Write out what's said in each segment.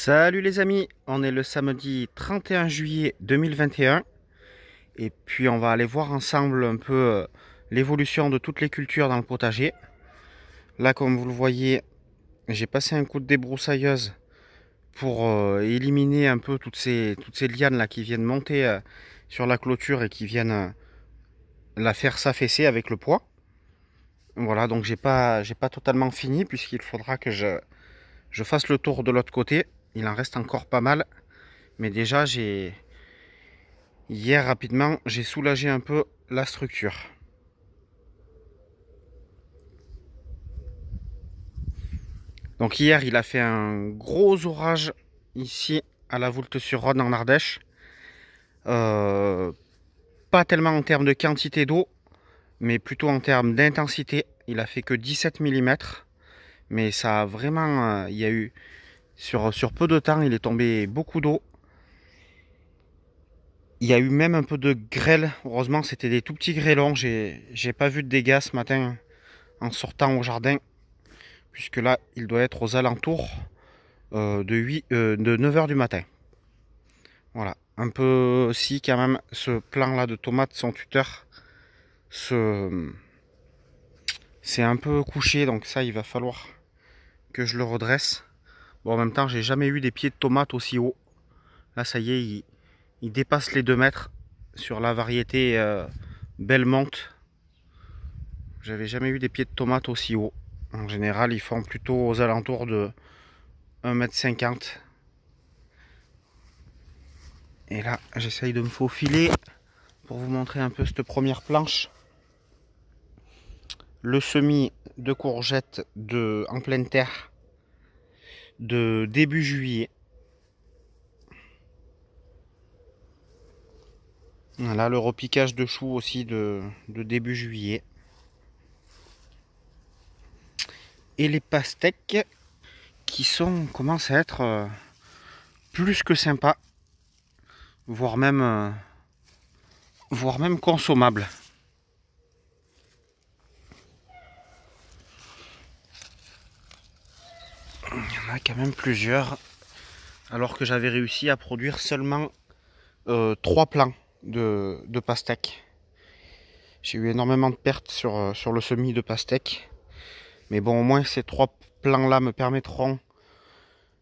Salut les amis, on est le samedi 31 juillet 2021 et puis on va aller voir ensemble un peu euh, l'évolution de toutes les cultures dans le potager. Là comme vous le voyez, j'ai passé un coup de débroussailleuse pour euh, éliminer un peu toutes ces, lianes là qui viennent monter euh, sur la clôture et qui viennent la faire s'affaisser avec le poids. Voilà, donc j'ai pas, pas totalement fini puisqu'il faudra que je, je fasse le tour de l'autre côté il en reste encore pas mal. Mais déjà, j'ai hier rapidement, j'ai soulagé un peu la structure. Donc hier, il a fait un gros orage ici à la Voulte-sur-Rhône en Ardèche. Euh, pas tellement en termes de quantité d'eau, mais plutôt en termes d'intensité. Il a fait que 17 mm, mais ça a vraiment, euh, il y a eu sur, peu de temps, il est tombé beaucoup d'eau. Il y a eu même un peu de grêle. Heureusement, c'était des tout petits grêlons. J'ai pas vu de dégâts ce matin en sortant au jardin. Puisque là, il doit être aux alentours euh, de, euh, de 9h du matin. Voilà. Un peu aussi quand même ce plan-là de tomates, son tuteur, c'est un peu couché. Donc ça, il va falloir que je le redresse. Bon, en même temps, j'ai jamais eu des pieds de tomates aussi hauts. Là, ça y est, il, dépassent dépasse les 2 mètres sur la variété euh, Belle monte J'avais jamais eu des pieds de tomates aussi hauts. En général, ils font plutôt aux alentours de 1m50. Et là, j'essaye de me faufiler pour vous montrer un peu cette première planche. Le semis de courgettes de, en pleine terre de début juillet. Voilà le repiquage de choux aussi de, début juillet. Et les pastèques qui sont commencent à être euh, plus que sympas, voire même, euh, voire même consommables. quand même plusieurs. Alors que j'avais réussi à produire seulement euh, trois plants de, de pastèque. J'ai eu énormément de pertes sur, euh, sur le semis de pastèque. Mais bon, au moins ces trois plants-là me permettront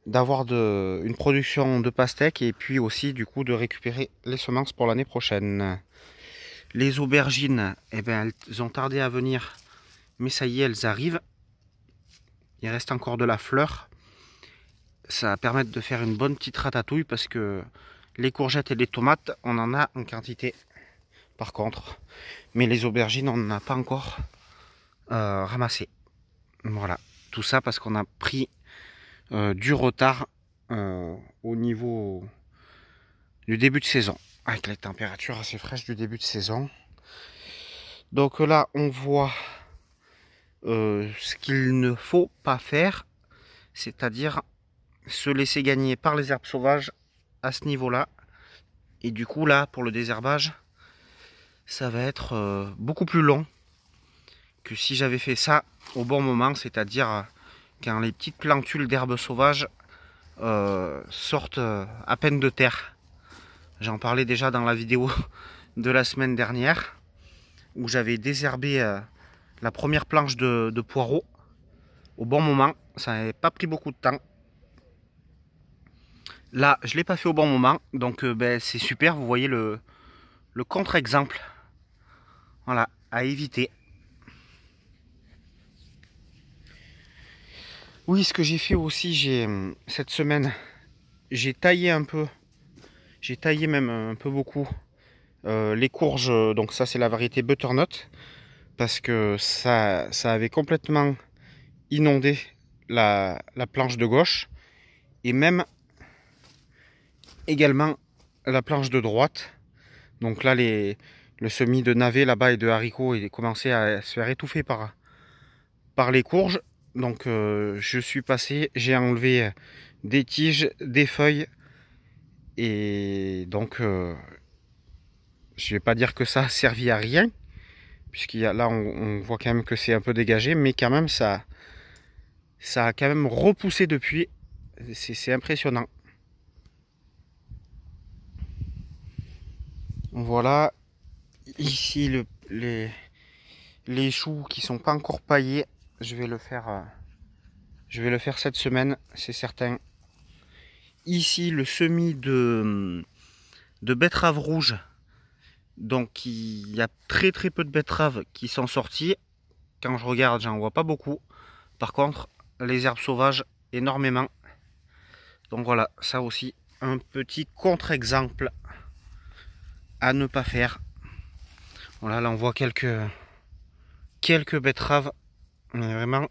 d'avoir une production de pastèques et puis aussi du coup de récupérer les semences pour l'année prochaine. Les aubergines, et eh ben, elles ont tardé à venir, mais ça y est, elles arrivent. Il reste encore de la fleur ça va permettre de faire une bonne petite ratatouille parce que les courgettes et les tomates, on en a en quantité par contre. Mais les aubergines, on n'en a pas encore euh, ramassé. Voilà, tout ça parce qu'on a pris euh, du retard euh, au niveau du début de saison. Avec les températures assez fraîches du début de saison. Donc là, on voit ce qu'il ne faut pas faire, c'est-à-dire se laisser gagner par les herbes sauvages à ce niveau-là. Et du coup, là, pour le désherbage, ça va être euh, beaucoup plus long que si j'avais fait ça au bon moment, c'est-à-dire euh, quand les petites plantules d'herbes sauvages euh, sortent à peine de terre. J'en parlais déjà dans la vidéo de la semaine dernière, où j'avais désherbé la première planche de, de poireaux au bon moment. Ça n'avait pas pris beaucoup de temps. Là, je ne l'ai pas fait au bon moment, donc euh, ben, c'est super, vous voyez le, contre-exemple. Voilà, à éviter. Oui, ce que j'ai fait aussi, j'ai euh, cette semaine, j'ai taillé un peu, j'ai taillé même un peu beaucoup euh, les courges, donc ça c'est la variété butternut, parce que ça, ça avait complètement inondé la, la planche de gauche, et même également la planche de droite. Donc là, les, le semis de navet là-bas et de haricots, il est commencé à se faire étouffer par, par les courges. Donc euh, je suis passé, j'ai enlevé des tiges, des feuilles. Et donc, euh, je ne vais pas dire que ça a servi à rien. Puisqu'il là, on, voit quand même que c'est un peu dégagé. Mais quand même, ça, ça a quand même repoussé depuis. C'est impressionnant. Voilà. Ici, le, les, les choux qui sont pas encore paillés. Je vais le faire, euh, je vais le faire cette semaine, c'est certain. Ici, le semis de, de betteraves rouges Donc, il y a très très peu de betteraves qui sont sorties. Quand je regarde, j'en vois pas beaucoup. Par contre, les herbes sauvages, énormément. Donc voilà, ça aussi, un petit contre-exemple à ne pas faire. Voilà, là on voit quelques, quelques betteraves. Mais vraiment,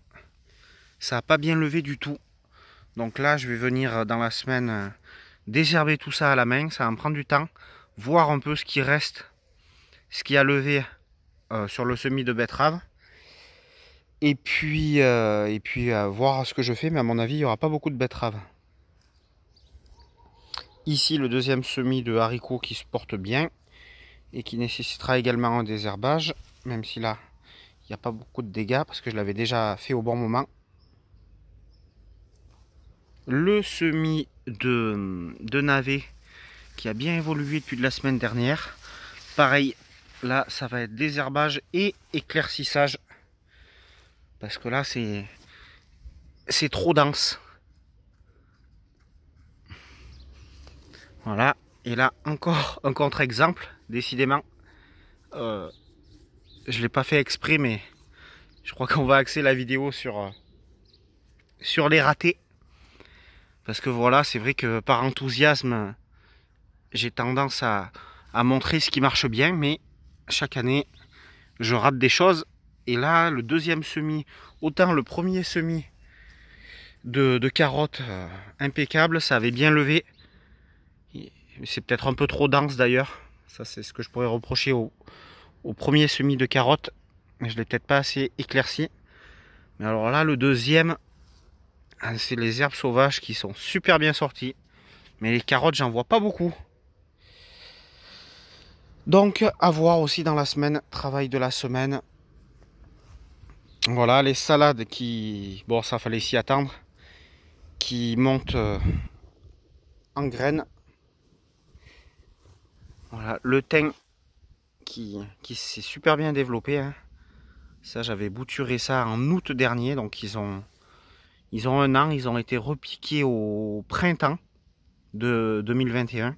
ça n'a pas bien levé du tout. Donc là, je vais venir euh, dans la semaine euh, désherber tout ça à la main. Ça en prend du temps. Voir un peu ce qui reste, ce qui a levé euh, sur le semis de betteraves Et puis, et puis voir ce que je fais. Mais à mon avis, il n'y aura pas beaucoup de betteraves. Ici, le deuxième semis de haricots qui se porte bien et qui nécessitera également un désherbage, même si là, il n'y a pas beaucoup de dégâts parce que je l'avais déjà fait au bon moment. Le semis de, de navet qui a bien évolué depuis la semaine dernière. Pareil, là, ça va être désherbage et éclaircissage parce que là, c'est trop dense. Voilà. Et là, encore un contre-exemple, décidément. Euh, je ne l'ai pas fait exprès, mais je crois qu'on va axer la vidéo sur, euh, sur les ratés. Parce que voilà, c'est vrai que par enthousiasme, j'ai tendance à, montrer ce qui marche bien, mais chaque année, je rate des choses. Et là, le deuxième semis, autant le premier semis de, carottes impeccables, euh, impeccable, ça avait bien levé. C'est peut-être un peu trop dense d'ailleurs. Ça, c'est ce que je pourrais reprocher au, premier semis de carottes. Je ne l'ai peut-être pas assez éclairci. Mais alors là, le deuxième, ah, c'est les herbes sauvages qui sont super bien sorties. Mais les carottes, j'en vois pas beaucoup. Donc, à voir aussi dans la semaine, travail de la semaine. Voilà, les salades qui... Bon, ça fallait s'y attendre. Qui montent euh, en graines le thym qui, s'est super bien développé. Hein. Ça, j'avais bouturé ça en août dernier, donc ils ont, ils ont un an, ils ont été repiqués au printemps de 2021.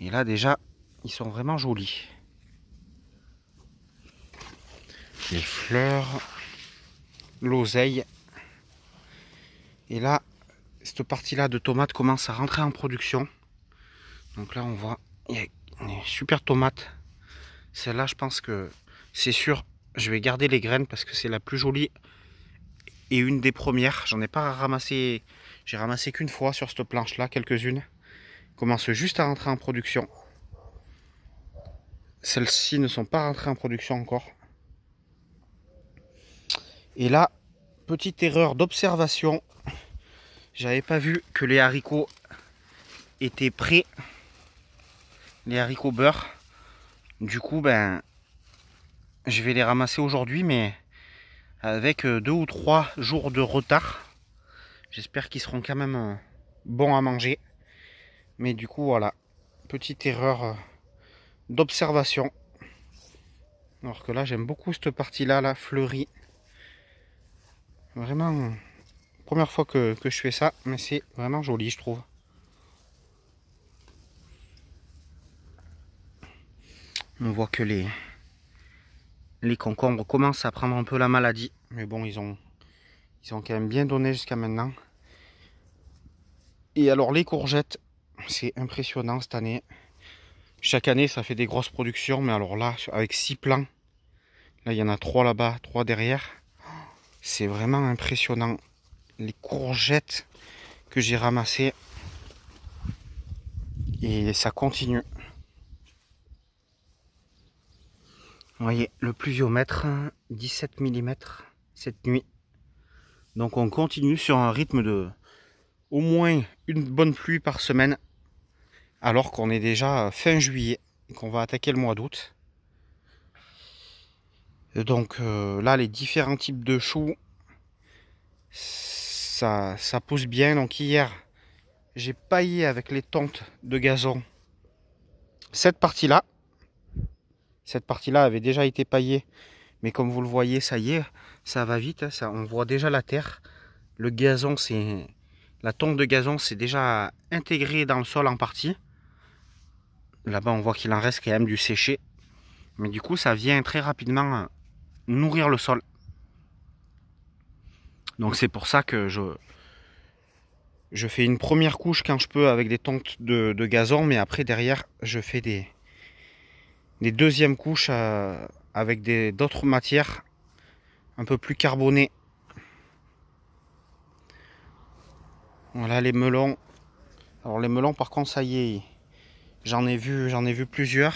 Et là, déjà, ils sont vraiment jolis. Les fleurs, l'oseille. Et là, cette partie-là de tomates commence à rentrer en production. Donc là, on voit, il y a super tomate, Celle-là, je pense que c'est sûr, je vais garder les graines parce que c'est la plus jolie et une des premières. J'en ai pas ramassé, j'ai ramassé qu'une fois sur cette planche-là, quelques-unes. Commence juste à rentrer en production. Celles-ci ne sont pas rentrées en production encore. Et là, petite erreur d'observation. J'avais pas vu que les haricots étaient prêts les haricots beurre. Du coup, ben, je vais les ramasser aujourd'hui, mais avec euh, deux ou trois jours de retard. J'espère qu'ils seront quand même euh, bons à manger. Mais du coup, voilà, petite erreur euh, d'observation. Alors que là, j'aime beaucoup cette partie-là, la fleurie. Vraiment, première fois que, que je fais ça, mais c'est vraiment joli, je trouve. On voit que les, les concombres commencent à prendre un peu la maladie. Mais bon, ils ont, ils ont quand même bien donné jusqu'à maintenant. Et alors les courgettes, c'est impressionnant cette année. Chaque année, ça fait des grosses productions. Mais alors là, avec six plants, là, il y en a trois là-bas, trois derrière. C'est vraiment impressionnant. Les courgettes que j'ai ramassées. Et ça continue. Voyez, le pluviomètre, 17 mm cette nuit. Donc on continue sur un rythme de au moins une bonne pluie par semaine. Alors qu'on est déjà fin juillet et qu'on va attaquer le mois d'août. Donc euh, là, les différents types de choux, ça, ça pousse bien. Donc hier, j'ai paillé avec les tentes de gazon cette partie-là. Cette partie-là avait déjà été paillée, mais comme vous le voyez, ça y est, ça va vite. Hein, ça, on voit déjà la terre. Le gazon, c'est la tonte de gazon, c'est déjà intégrée dans le sol en partie. Là-bas, on voit qu'il en reste quand même du séché. Mais du coup, ça vient très rapidement hein, nourrir le sol. Donc c'est pour ça que je, je fais une première couche quand je peux avec des tontes de gazon, mais après derrière je fais des, des deuxièmes couches euh, avec d'autres matières un peu plus carbonées. Voilà les melons. Alors les melons par contre ça y est, j'en ai vu, j'en ai vu plusieurs.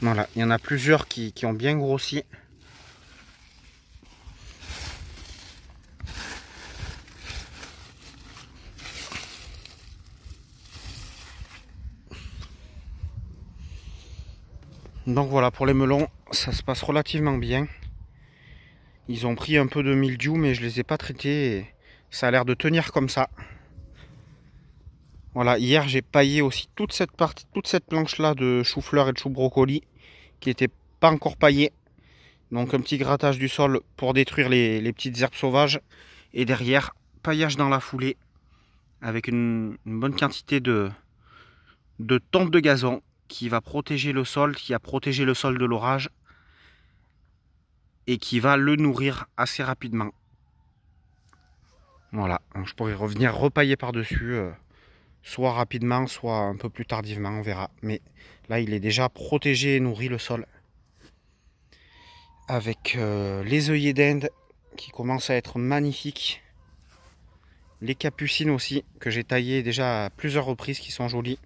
Voilà, il y en a plusieurs qui ont bien grossi. Donc voilà, pour les melons, ça se passe relativement bien. Ils ont pris un peu de mildiou, mais je les ai pas traités. Et ça a l'air de tenir comme ça. Voilà, hier j'ai paillé aussi toute cette partie, toute cette planche-là de chou-fleur et de chou-brocoli qui n'était pas encore paillée. Donc un petit grattage du sol pour détruire les, petites herbes sauvages. Et derrière, paillage dans la foulée avec une, bonne quantité de, de tente de gazon qui va protéger le sol, qui a protégé le sol de l'orage et qui va le nourrir assez rapidement. Voilà, je pourrais revenir repailler par-dessus, euh, soit rapidement, soit un peu plus tardivement, on verra. Mais là, il est déjà protégé et nourri le sol. Avec euh, les œillets d'Inde qui commencent à être magnifiques. Les capucines aussi, que j'ai taillées déjà à plusieurs reprises, qui sont jolies.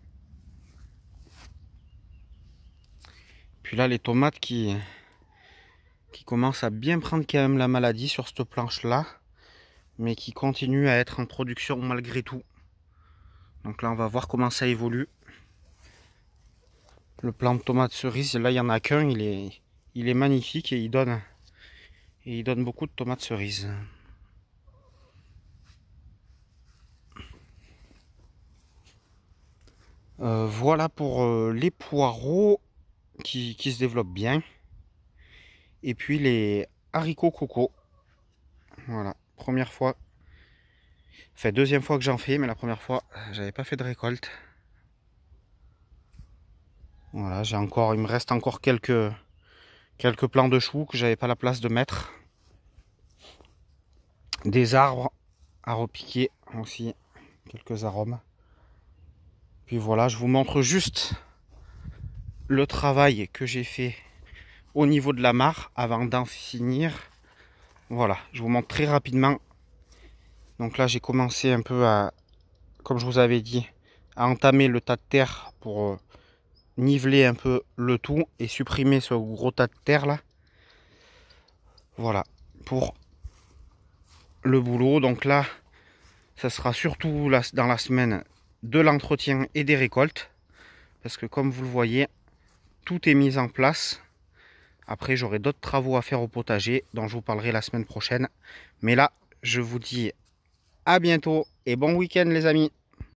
Puis là, les tomates qui, qui commencent à bien prendre quand même la maladie sur cette planche-là, mais qui continuent à être en production malgré tout. Donc là, on va voir comment ça évolue. Le plan de tomates cerises, là, il n'y en a qu'un, il est, il est magnifique et il donne, et il donne beaucoup de tomates cerises. Euh, voilà pour euh, les poireaux qui, se développe bien. Et puis les haricots coco. Voilà, première fois. Enfin, deuxième fois que j'en fais, mais la première fois, j'avais pas fait de récolte. Voilà, j'ai encore, il me reste encore quelques, quelques plants de choux que j'avais pas la place de mettre. Des arbres à repiquer aussi, quelques arômes. Puis voilà, je vous montre juste le travail que j'ai fait au niveau de la mare avant d'en finir. Voilà, je vous montre très rapidement. Donc là, j'ai commencé un peu à, comme je vous avais dit, à entamer le tas de terre pour euh, niveler un peu le tout et supprimer ce gros tas de terre là. Voilà, pour le boulot. Donc là, ça sera surtout dans la semaine de l'entretien et des récoltes. Parce que comme vous le voyez, tout est mis en place. Après, j'aurai d'autres travaux à faire au potager dont je vous parlerai la semaine prochaine. Mais là, je vous dis à bientôt et bon week-end les amis.